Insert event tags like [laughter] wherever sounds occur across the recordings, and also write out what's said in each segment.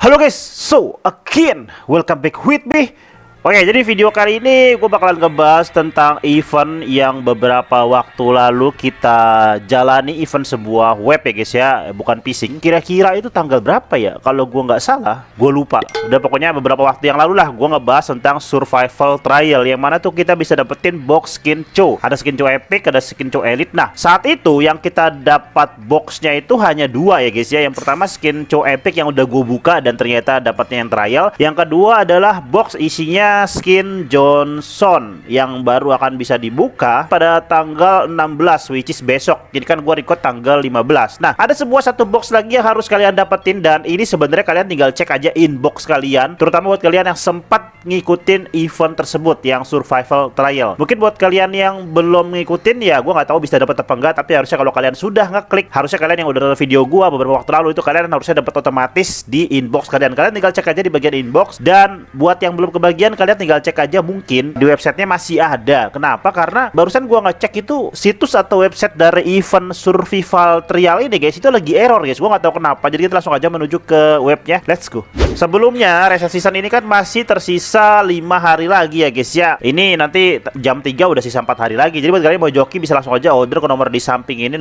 Hello guys, so again, welcome back with me Oke, jadi video kali ini gue bakalan ngebahas tentang event yang beberapa waktu lalu kita jalani event sebuah web ya guys ya, bukan phishing. Kira-kira itu tanggal berapa ya? Kalau gue nggak salah, gue lupa. Udah pokoknya beberapa waktu yang lalu lah gue ngebahas tentang survival trial yang mana tuh kita bisa dapetin box skin Cho. Ada skin co epic, ada skin co elite. Nah, saat itu yang kita dapat boxnya itu hanya dua ya guys ya. Yang pertama skin co epic yang udah gue buka dan ternyata dapatnya yang trial. Yang kedua adalah box isinya skin Johnson yang baru akan bisa dibuka pada tanggal 16 which is besok. Jadi kan gua record tanggal 15. Nah, ada sebuah satu box lagi yang harus kalian dapetin dan ini sebenarnya kalian tinggal cek aja inbox kalian, terutama buat kalian yang sempat ngikutin event tersebut yang survival trial. Mungkin buat kalian yang belum ngikutin ya gua nggak tahu bisa dapat apa enggak, tapi harusnya kalau kalian sudah ngeklik, harusnya kalian yang udah nonton video gua beberapa waktu lalu itu kalian harusnya dapat otomatis di inbox kalian. Kalian tinggal cek aja di bagian inbox dan buat yang belum kebagian kalian tinggal cek aja mungkin di websitenya masih ada. Kenapa? Karena barusan gua ngecek itu situs atau website dari event survival trial ini guys itu lagi error guys. Gua nggak tahu kenapa. Jadi kita langsung aja menuju ke webnya. Let's go. Sebelumnya reset season ini kan masih tersisa lima hari lagi ya guys ya. Ini nanti jam 3 udah sisa empat hari lagi. Jadi buat kalian mau joki bisa langsung aja order ke nomor di samping ini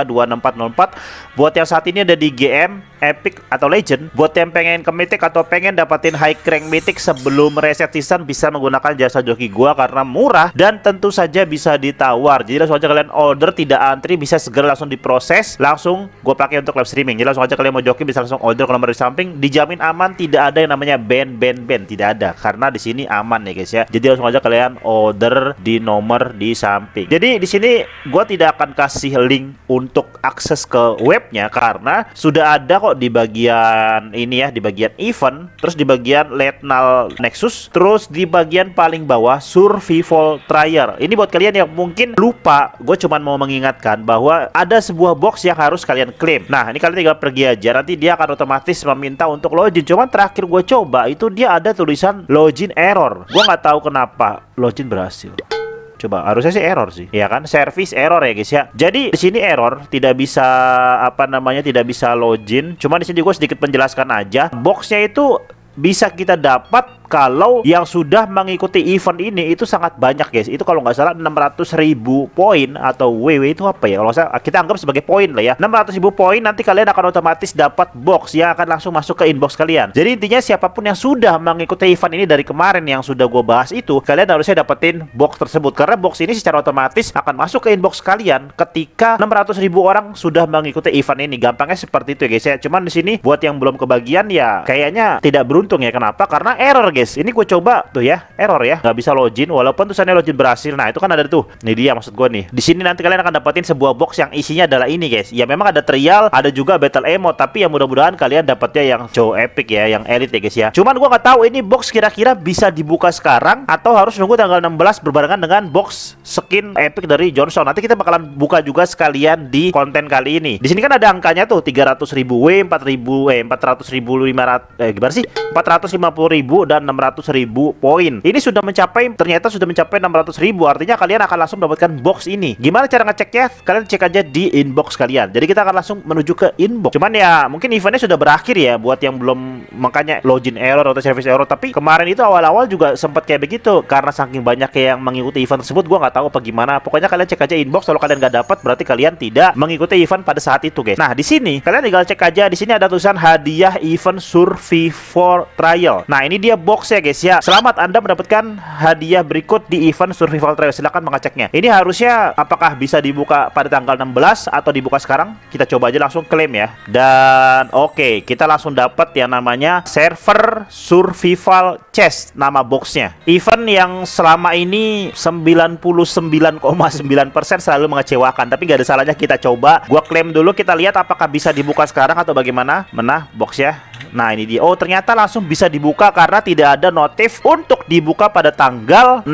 081315526404. Buat yang saat ini ada di GM epic atau legend buat yang pengen ke mythic atau pengen dapatin high rank mythic sebelum reset season bisa menggunakan jasa joki gua karena murah dan tentu saja bisa ditawar jadi langsung aja kalian order tidak antri bisa segera langsung diproses langsung gue pakai untuk live streaming jadi langsung aja kalian mau joki bisa langsung order ke nomor di samping dijamin aman tidak ada yang namanya band band band tidak ada karena di sini aman ya guys ya jadi langsung aja kalian order di nomor di samping jadi di sini gua tidak akan kasih link untuk akses ke webnya karena sudah ada kok di bagian ini ya, di bagian event, terus di bagian Letnal Nexus, terus di bagian paling bawah Survival Trier. Ini buat kalian yang mungkin lupa, gue cuman mau mengingatkan bahwa ada sebuah box yang harus kalian klaim. Nah, ini kalian tinggal pergi aja, nanti dia akan otomatis meminta untuk login. Cuman terakhir gue coba itu dia ada tulisan login error. Gue nggak tahu kenapa login berhasil. Coba harusnya sih error sih. Ya kan? Service error ya guys ya. Jadi di sini error tidak bisa apa namanya tidak bisa login. Cuma di sini gue sedikit penjelaskan aja. Boxnya itu bisa kita dapat kalau yang sudah mengikuti event ini itu sangat banyak guys itu kalau nggak salah 600 ribu poin atau WW itu apa ya kalau saya kita anggap sebagai poin lah ya 600 ribu poin nanti kalian akan otomatis dapat box yang akan langsung masuk ke inbox kalian jadi intinya siapapun yang sudah mengikuti event ini dari kemarin yang sudah gue bahas itu kalian harusnya dapetin box tersebut karena box ini secara otomatis akan masuk ke inbox kalian ketika 600 ribu orang sudah mengikuti event ini gampangnya seperti itu ya guys ya cuman di sini buat yang belum kebagian ya kayaknya tidak beruntung ya kenapa karena error guys guys ini gue coba tuh ya error ya nggak bisa login walaupun tuh tulisannya login berhasil nah itu kan ada tuh ini dia maksud gue nih di sini nanti kalian akan dapetin sebuah box yang isinya adalah ini guys ya memang ada trial ada juga battle emo tapi ya mudah-mudahan kalian dapatnya yang cow epic ya yang elite ya guys ya cuman gue nggak tahu ini box kira-kira bisa dibuka sekarang atau harus nunggu tanggal 16 berbarengan dengan box skin epic dari Johnson nanti kita bakalan buka juga sekalian di konten kali ini di sini kan ada angkanya tuh 300.000 ribu W empat ribu eh ratus ribu 500 eh gimana sih puluh ribu dan 600 ribu poin. Ini sudah mencapai ternyata sudah mencapai 600 ribu. Artinya kalian akan langsung mendapatkan box ini. Gimana cara ngeceknya? Kalian cek aja di inbox kalian. Jadi kita akan langsung menuju ke inbox. Cuman ya mungkin eventnya sudah berakhir ya buat yang belum makanya login error atau service error. Tapi kemarin itu awal-awal juga sempat kayak begitu karena saking banyak yang mengikuti event tersebut gue nggak tahu apa gimana. Pokoknya kalian cek aja inbox kalau kalian nggak dapat berarti kalian tidak mengikuti event pada saat itu guys. Nah di sini kalian tinggal cek aja di sini ada tulisan hadiah event survivor for trial. Nah ini dia box box ya guys ya. Selamat Anda mendapatkan hadiah berikut di event Survival Trail. Silahkan mengeceknya. Ini harusnya apakah bisa dibuka pada tanggal 16 atau dibuka sekarang? Kita coba aja langsung klaim ya. Dan oke, okay, kita langsung dapat yang namanya server Survival Chest nama boxnya. Event yang selama ini 99,9% selalu mengecewakan. Tapi gak ada salahnya kita coba. Gua klaim dulu kita lihat apakah bisa dibuka sekarang atau bagaimana. Menah box ya. Nah ini dia. Oh ternyata langsung bisa dibuka karena tidak ada notif untuk dibuka pada tanggal 16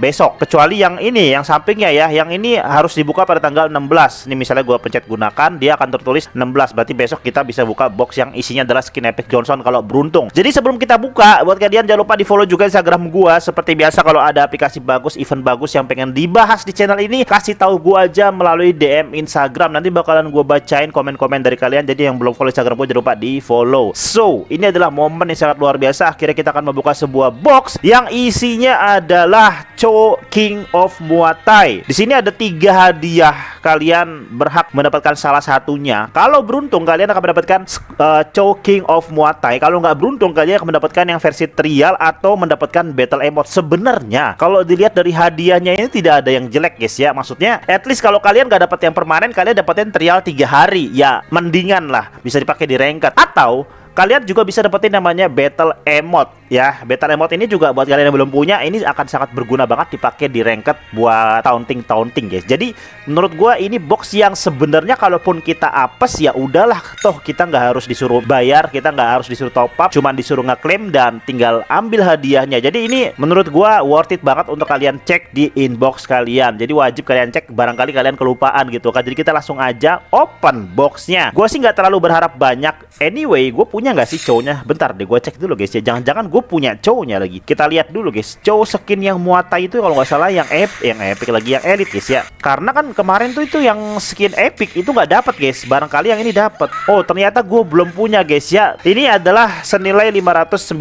besok. Kecuali yang ini, yang sampingnya ya. Yang ini harus dibuka pada tanggal 16. Ini misalnya gue pencet gunakan, dia akan tertulis 16. Berarti besok kita bisa buka box yang isinya adalah skin Epic Johnson kalau beruntung. Jadi sebelum kita buka, buat kalian jangan lupa di follow juga Instagram gue. Seperti biasa kalau ada aplikasi bagus, event bagus yang pengen dibahas di channel ini, kasih tahu gue aja melalui DM Instagram. Nanti bakalan gue bacain komen-komen dari kalian. Jadi yang belum follow Instagram gue jangan lupa di follow So, ini adalah momen yang sangat luar biasa. Akhirnya kita akan membuka sebuah box yang isinya adalah Cho King of Muatai. Di sini ada tiga hadiah kalian berhak mendapatkan salah satunya. Kalau beruntung kalian akan mendapatkan uh, Cho King of Muatai. Kalau nggak beruntung kalian akan mendapatkan yang versi trial atau mendapatkan battle emote. Sebenarnya kalau dilihat dari hadiahnya ini tidak ada yang jelek guys ya. Maksudnya at least kalau kalian nggak dapat yang permanen kalian dapatin trial tiga hari ya mendingan lah bisa dipakai di ranked atau kalian juga bisa dapetin namanya battle emote Ya, beta remote ini juga buat kalian yang belum punya, ini akan sangat berguna banget dipakai di ranked buat taunting-taunting, guys. Jadi, menurut gue ini box yang sebenarnya kalaupun kita apes ya udahlah, toh kita nggak harus disuruh bayar, kita nggak harus disuruh top up, cuman disuruh ngeklaim dan tinggal ambil hadiahnya. Jadi, ini menurut gue worth it banget untuk kalian cek di inbox kalian. Jadi, wajib kalian cek barangkali kalian kelupaan gitu kan. Jadi, kita langsung aja open boxnya. Gue sih nggak terlalu berharap banyak. Anyway, gue punya nggak sih cowoknya. Bentar deh, gue cek dulu guys ya. Jangan-jangan gue gue punya cowoknya lagi kita lihat dulu guys cow skin yang muatai itu kalau nggak salah yang ep yang epic lagi yang elit guys ya karena kan kemarin tuh itu yang skin epic itu nggak dapat guys barangkali yang ini dapat oh ternyata gue belum punya guys ya ini adalah senilai 599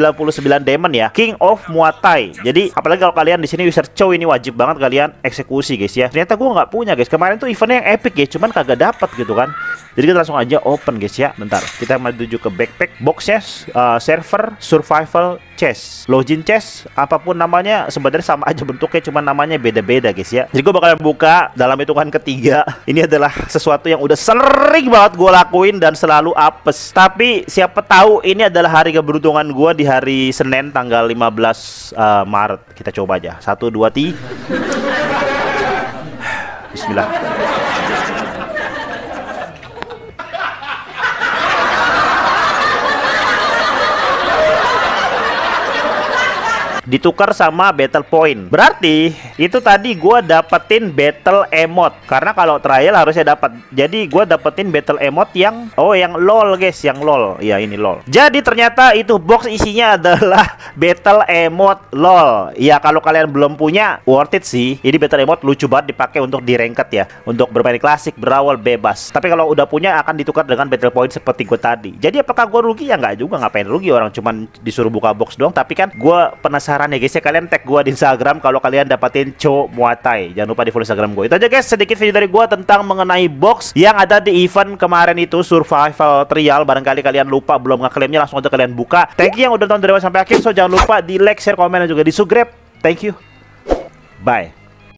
diamond ya king of muatai jadi apalagi kalau kalian di sini user cow ini wajib banget kalian eksekusi guys ya ternyata gue nggak punya guys kemarin tuh eventnya yang epic guys cuman kagak dapat gitu kan jadi kita langsung aja open guys ya. Bentar, kita menuju ke backpack, boxes, uh, server, survival, chest, login chest, apapun namanya sebenarnya sama aja bentuknya, cuma namanya beda-beda guys ya. Jadi gue bakalan buka dalam hitungan ketiga. Ini adalah sesuatu yang udah sering banget gue lakuin dan selalu apes. Tapi siapa tahu ini adalah hari keberuntungan gue di hari Senin tanggal 15 uh, eh, Maret. Kita coba aja. Satu, dua, tiga. [sighs] Bismillah. ditukar sama battle point. Berarti itu tadi gue dapetin battle emot karena kalau trial harusnya dapat. Jadi gue dapetin battle emot yang oh yang lol guys, yang lol. Ya ini lol. Jadi ternyata itu box isinya [laughs] adalah battle emot lol. Ya kalau kalian belum punya worth it sih. Ini battle emot lucu banget dipakai untuk di ranked ya, untuk bermain klasik, berawal bebas. Tapi kalau udah punya akan ditukar dengan battle point seperti gue tadi. Jadi apakah gue rugi ya nggak juga ngapain rugi orang cuman disuruh buka box doang. Tapi kan gue penasaran penasaran ya guys ya kalian tag gua di Instagram kalau kalian dapatin Cho Muatai Jangan lupa di follow Instagram gua. Itu aja guys sedikit video dari gua tentang mengenai box yang ada di event kemarin itu survival trial barangkali kalian lupa belum ngeklaimnya langsung aja kalian buka. Thank you yang udah nonton dari awal sampai akhir so jangan lupa di like, share, komen dan juga di subscribe. Thank you. Bye.